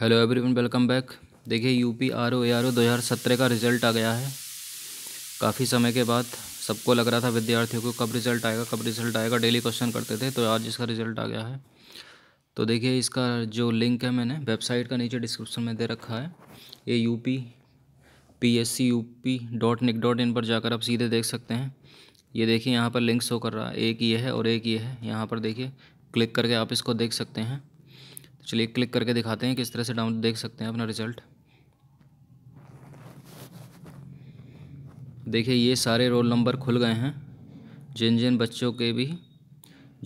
hello everyone welcome back देखिए UP R O A R O दो हज़ार सत्रह का रिज़ल्ट आ गया है काफ़ी समय के बाद सबको लग रहा था विद्यार्थियों को कब रिज़ल्ट आएगा कब रिज़ल्ट आएगा डेली क्वेश्चन करते थे तो आज इसका रिज़ल्ट आ गया है तो देखिए इसका जो लिंक है मैंने वेबसाइट का नीचे डिस्क्रिप्शन में दे रखा है ये U P P S C U P dot nic dot in पर जाकर आप सीधे देख सकते हैं ये देखिए यहाँ पर लिंक शो कर रहा है एक ये है और एक ये है यहाँ पर देखिए क्लिक करके आप इसको देख सकते हैं चलिए क्लिक करके दिखाते हैं किस तरह से डाउन देख सकते हैं अपना रिजल्ट देखिए ये सारे रोल नंबर खुल गए हैं जिन जिन बच्चों के भी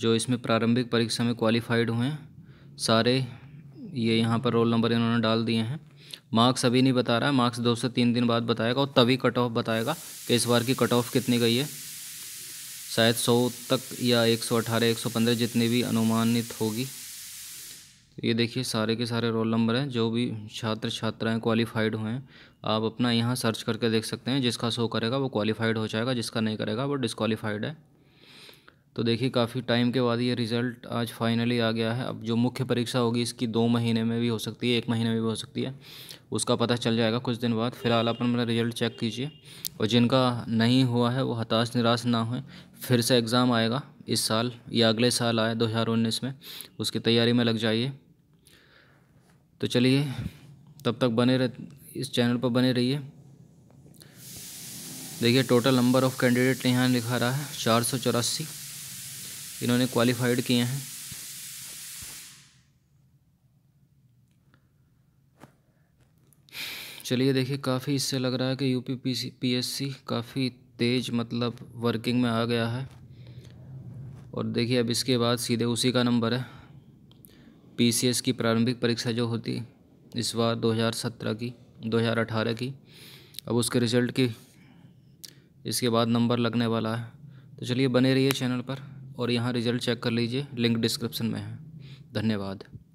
जो इसमें प्रारंभिक परीक्षा में क्वालिफाइड हुए हैं सारे ये यहाँ पर रोल नंबर इन्होंने डाल दिए हैं मार्क्स अभी नहीं बता रहा मार्क्स दो से तीन दिन बाद बताएगा और तभी कट ऑफ बताएगा कि इस बार की कट ऑफ कितनी गई है शायद सौ तक या एक सौ अठारह एक सौ पंद्रह जितनी भी अनुमानित होगी ये देखिए सारे के सारे रोल नंबर हैं जो भी छात्र छात्राएं क्वालिफाइड हुए हैं आप अपना यहाँ सर्च करके देख सकते हैं जिसका शो करेगा वो क्वालिफाइड हो जाएगा जिसका नहीं करेगा वो डिसक्वालीफाइड है तो देखिए काफ़ी टाइम के बाद ये रिज़ल्ट आज फाइनली आ गया है अब जो मुख्य परीक्षा होगी इसकी दो महीने में भी हो सकती है एक महीने में भी हो सकती है उसका पता चल जाएगा कुछ दिन बाद फिलहाल अपन मेरा रिज़ल्ट चेक कीजिए और जिनका नहीं हुआ है वो हताश निराश ना हो फिर से एग्ज़ाम आएगा इस साल या अगले साल आए दो में उसकी तैयारी में लग जाइए तो चलिए तब तक बने रह इस चैनल पर बने रहिए देखिए टोटल नंबर ऑफ़ कैंडिडेट यहाँ लिखा रहा है चार सौ चौरासी इन्होंने क्वालिफाइड किए हैं चलिए देखिए काफ़ी इससे लग रहा है कि यूपी पीसी पीएससी काफ़ी तेज़ मतलब वर्किंग में आ गया है और देखिए अब इसके बाद सीधे उसी का नंबर है पीसीएस की प्रारंभिक परीक्षा जो होती है इस बार 2017 की 2018 की अब उसके रिज़ल्ट की इसके बाद नंबर लगने वाला है तो चलिए बने रहिए चैनल पर और यहाँ रिज़ल्ट चेक कर लीजिए लिंक डिस्क्रिप्शन में है धन्यवाद